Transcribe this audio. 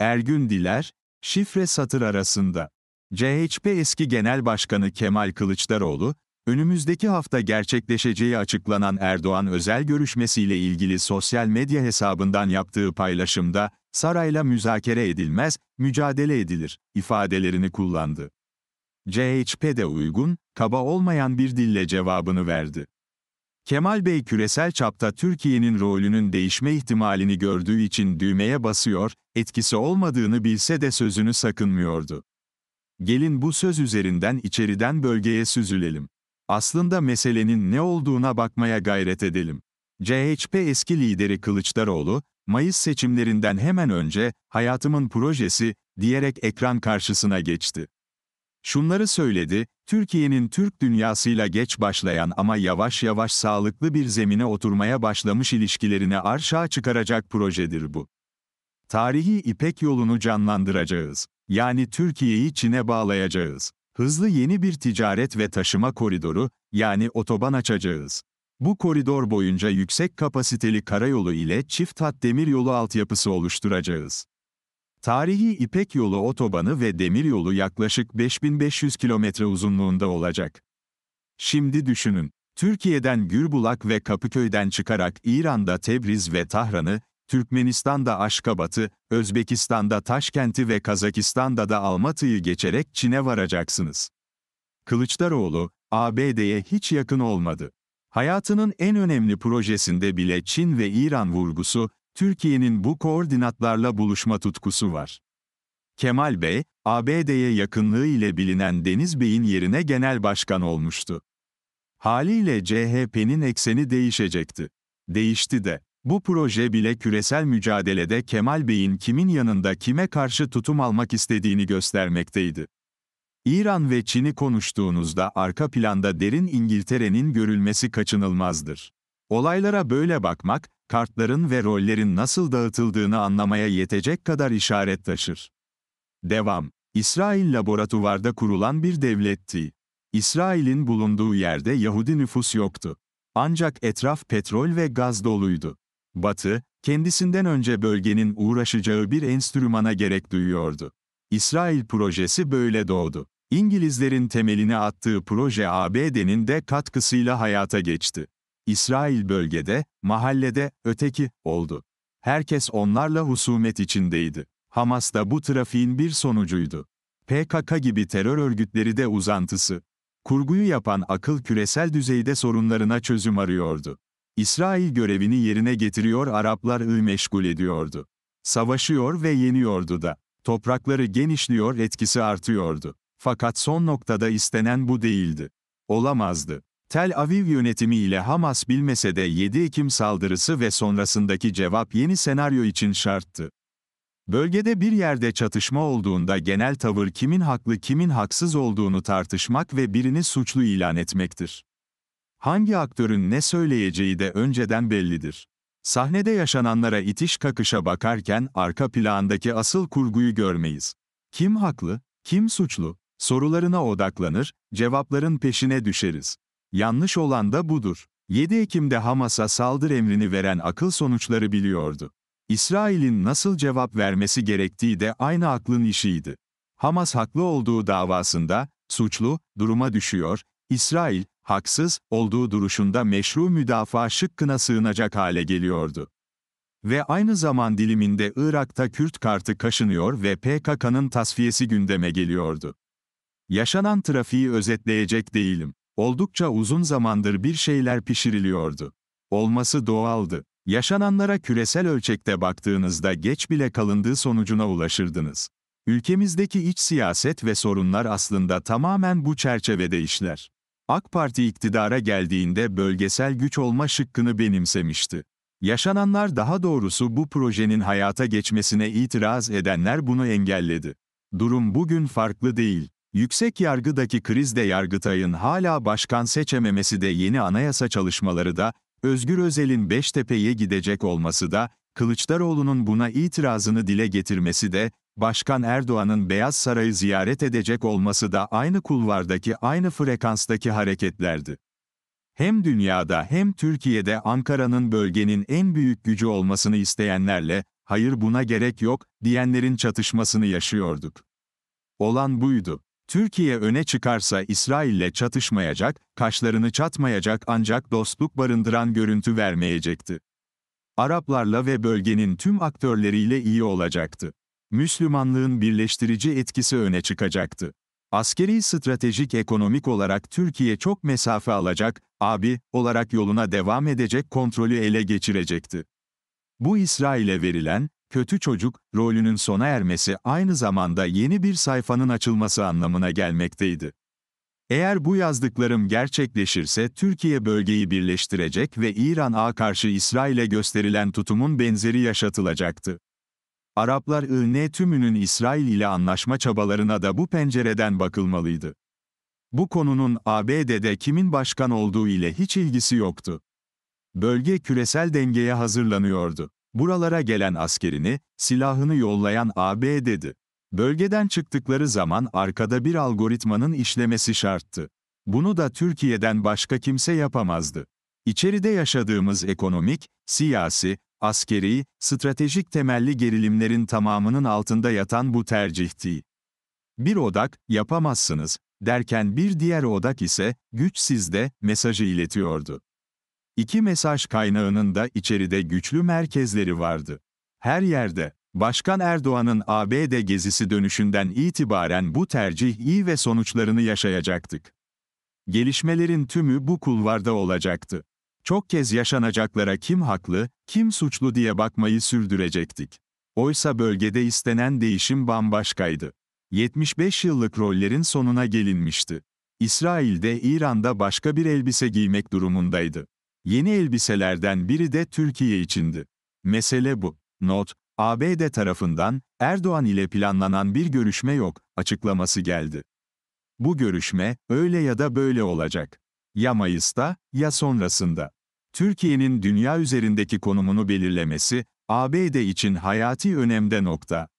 Ergün Diler, şifre satır arasında. CHP eski Genel Başkanı Kemal Kılıçdaroğlu, önümüzdeki hafta gerçekleşeceği açıklanan Erdoğan özel görüşmesiyle ilgili sosyal medya hesabından yaptığı paylaşımda, sarayla müzakere edilmez, mücadele edilir, ifadelerini kullandı. de uygun, kaba olmayan bir dille cevabını verdi. Kemal Bey küresel çapta Türkiye'nin rolünün değişme ihtimalini gördüğü için düğmeye basıyor, etkisi olmadığını bilse de sözünü sakınmıyordu. Gelin bu söz üzerinden içeriden bölgeye süzülelim. Aslında meselenin ne olduğuna bakmaya gayret edelim. CHP eski lideri Kılıçdaroğlu, Mayıs seçimlerinden hemen önce hayatımın projesi diyerek ekran karşısına geçti. Şunları söyledi, Türkiye'nin Türk dünyasıyla geç başlayan ama yavaş yavaş sağlıklı bir zemine oturmaya başlamış ilişkilerini arşa çıkaracak projedir bu. Tarihi İpek yolunu canlandıracağız. Yani Türkiye'yi Çin'e bağlayacağız. Hızlı yeni bir ticaret ve taşıma koridoru, yani otoban açacağız. Bu koridor boyunca yüksek kapasiteli karayolu ile çift hat demiryolu altyapısı oluşturacağız. Tarihi İpek Yolu otobanı ve demiryolu yaklaşık 5500 kilometre uzunluğunda olacak. Şimdi düşünün, Türkiye'den Gürbulak ve Kapıköy'den çıkarak İran'da Tebriz ve Tahran'ı, Türkmenistan'da Aşkabat'ı, Özbekistan'da Taşkent'i ve Kazakistan'da da Almatı'yı geçerek Çin'e varacaksınız. Kılıçdaroğlu, ABD'ye hiç yakın olmadı. Hayatının en önemli projesinde bile Çin ve İran vurgusu, Türkiye'nin bu koordinatlarla buluşma tutkusu var. Kemal Bey, ABD'ye yakınlığı ile bilinen Deniz Bey'in yerine genel başkan olmuştu. Haliyle CHP'nin ekseni değişecekti. Değişti de. Bu proje bile küresel mücadelede Kemal Bey'in kimin yanında kime karşı tutum almak istediğini göstermekteydi. İran ve Çin'i konuştuğunuzda arka planda derin İngiltere'nin görülmesi kaçınılmazdır. Olaylara böyle bakmak, kartların ve rollerin nasıl dağıtıldığını anlamaya yetecek kadar işaret taşır. Devam. İsrail laboratuvarda kurulan bir devletti. İsrail'in bulunduğu yerde Yahudi nüfus yoktu. Ancak etraf petrol ve gaz doluydu. Batı, kendisinden önce bölgenin uğraşacağı bir enstrümana gerek duyuyordu. İsrail projesi böyle doğdu. İngilizlerin temelini attığı proje ABD'nin de katkısıyla hayata geçti. İsrail bölgede, mahallede, öteki, oldu. Herkes onlarla husumet içindeydi. Hamas da bu trafiğin bir sonucuydu. PKK gibi terör örgütleri de uzantısı. Kurguyu yapan akıl küresel düzeyde sorunlarına çözüm arıyordu. İsrail görevini yerine getiriyor Araplar-ı meşgul ediyordu. Savaşıyor ve yeniyordu da. Toprakları genişliyor etkisi artıyordu. Fakat son noktada istenen bu değildi. Olamazdı. Tel Aviv yönetimi ile Hamas bilmese de 7 Ekim saldırısı ve sonrasındaki cevap yeni senaryo için şarttı. Bölgede bir yerde çatışma olduğunda genel tavır kimin haklı kimin haksız olduğunu tartışmak ve birini suçlu ilan etmektir. Hangi aktörün ne söyleyeceği de önceden bellidir. Sahnede yaşananlara itiş kakışa bakarken arka plandaki asıl kurguyu görmeyiz. Kim haklı, kim suçlu sorularına odaklanır, cevapların peşine düşeriz. Yanlış olan da budur. 7 Ekim'de Hamas'a saldırı emrini veren akıl sonuçları biliyordu. İsrail'in nasıl cevap vermesi gerektiği de aynı aklın işiydi. Hamas haklı olduğu davasında, suçlu, duruma düşüyor, İsrail, haksız, olduğu duruşunda meşru müdafaa şıkkına sığınacak hale geliyordu. Ve aynı zaman diliminde Irak'ta Kürt kartı kaşınıyor ve PKK'nın tasfiyesi gündeme geliyordu. Yaşanan trafiği özetleyecek değilim. Oldukça uzun zamandır bir şeyler pişiriliyordu. Olması doğaldı. Yaşananlara küresel ölçekte baktığınızda geç bile kalındığı sonucuna ulaşırdınız. Ülkemizdeki iç siyaset ve sorunlar aslında tamamen bu çerçevede işler. AK Parti iktidara geldiğinde bölgesel güç olma şıkkını benimsemişti. Yaşananlar daha doğrusu bu projenin hayata geçmesine itiraz edenler bunu engelledi. Durum bugün farklı değil. Yüksek yargıdaki krizde Yargıtay'ın hala başkan seçememesi de yeni anayasa çalışmaları da, Özgür Özel'in Beştepe'ye gidecek olması da, Kılıçdaroğlu'nun buna itirazını dile getirmesi de, Başkan Erdoğan'ın Beyaz Saray'ı ziyaret edecek olması da aynı kulvardaki aynı frekanstaki hareketlerdi. Hem dünyada hem Türkiye'de Ankara'nın bölgenin en büyük gücü olmasını isteyenlerle, hayır buna gerek yok, diyenlerin çatışmasını yaşıyorduk. Olan buydu. Türkiye öne çıkarsa İsrail'le çatışmayacak, kaşlarını çatmayacak ancak dostluk barındıran görüntü vermeyecekti. Araplarla ve bölgenin tüm aktörleriyle iyi olacaktı. Müslümanlığın birleştirici etkisi öne çıkacaktı. Askeri stratejik ekonomik olarak Türkiye çok mesafe alacak, abi olarak yoluna devam edecek kontrolü ele geçirecekti. Bu İsrail'e verilen, kötü çocuk rolünün sona ermesi aynı zamanda yeni bir sayfanın açılması anlamına gelmekteydi. Eğer bu yazdıklarım gerçekleşirse Türkiye bölgeyi birleştirecek ve İran'a karşı İsrail'e gösterilen tutumun benzeri yaşatılacaktı. Araplar IN tümünün İsrail ile anlaşma çabalarına da bu pencereden bakılmalıydı. Bu konunun ABD'de kimin başkan olduğu ile hiç ilgisi yoktu. Bölge küresel dengeye hazırlanıyordu. Buralara gelen askerini, silahını yollayan AB dedi. Bölgeden çıktıkları zaman arkada bir algoritmanın işlemesi şarttı. Bunu da Türkiye'den başka kimse yapamazdı. İçeride yaşadığımız ekonomik, siyasi, askeri, stratejik temelli gerilimlerin tamamının altında yatan bu tercihti. Bir odak, yapamazsınız, derken bir diğer odak ise, güç sizde, mesajı iletiyordu. İki mesaj kaynağının da içeride güçlü merkezleri vardı. Her yerde, Başkan Erdoğan'ın ABD gezisi dönüşünden itibaren bu tercih iyi ve sonuçlarını yaşayacaktık. Gelişmelerin tümü bu kulvarda olacaktı. Çok kez yaşanacaklara kim haklı, kim suçlu diye bakmayı sürdürecektik. Oysa bölgede istenen değişim bambaşkaydı. 75 yıllık rollerin sonuna gelinmişti. İsrail'de, İran'da başka bir elbise giymek durumundaydı. Yeni elbiselerden biri de Türkiye içindi. Mesele bu. Not, ABD tarafından Erdoğan ile planlanan bir görüşme yok açıklaması geldi. Bu görüşme öyle ya da böyle olacak. Ya Mayıs'ta ya sonrasında. Türkiye'nin dünya üzerindeki konumunu belirlemesi ABD için hayati önemde nokta.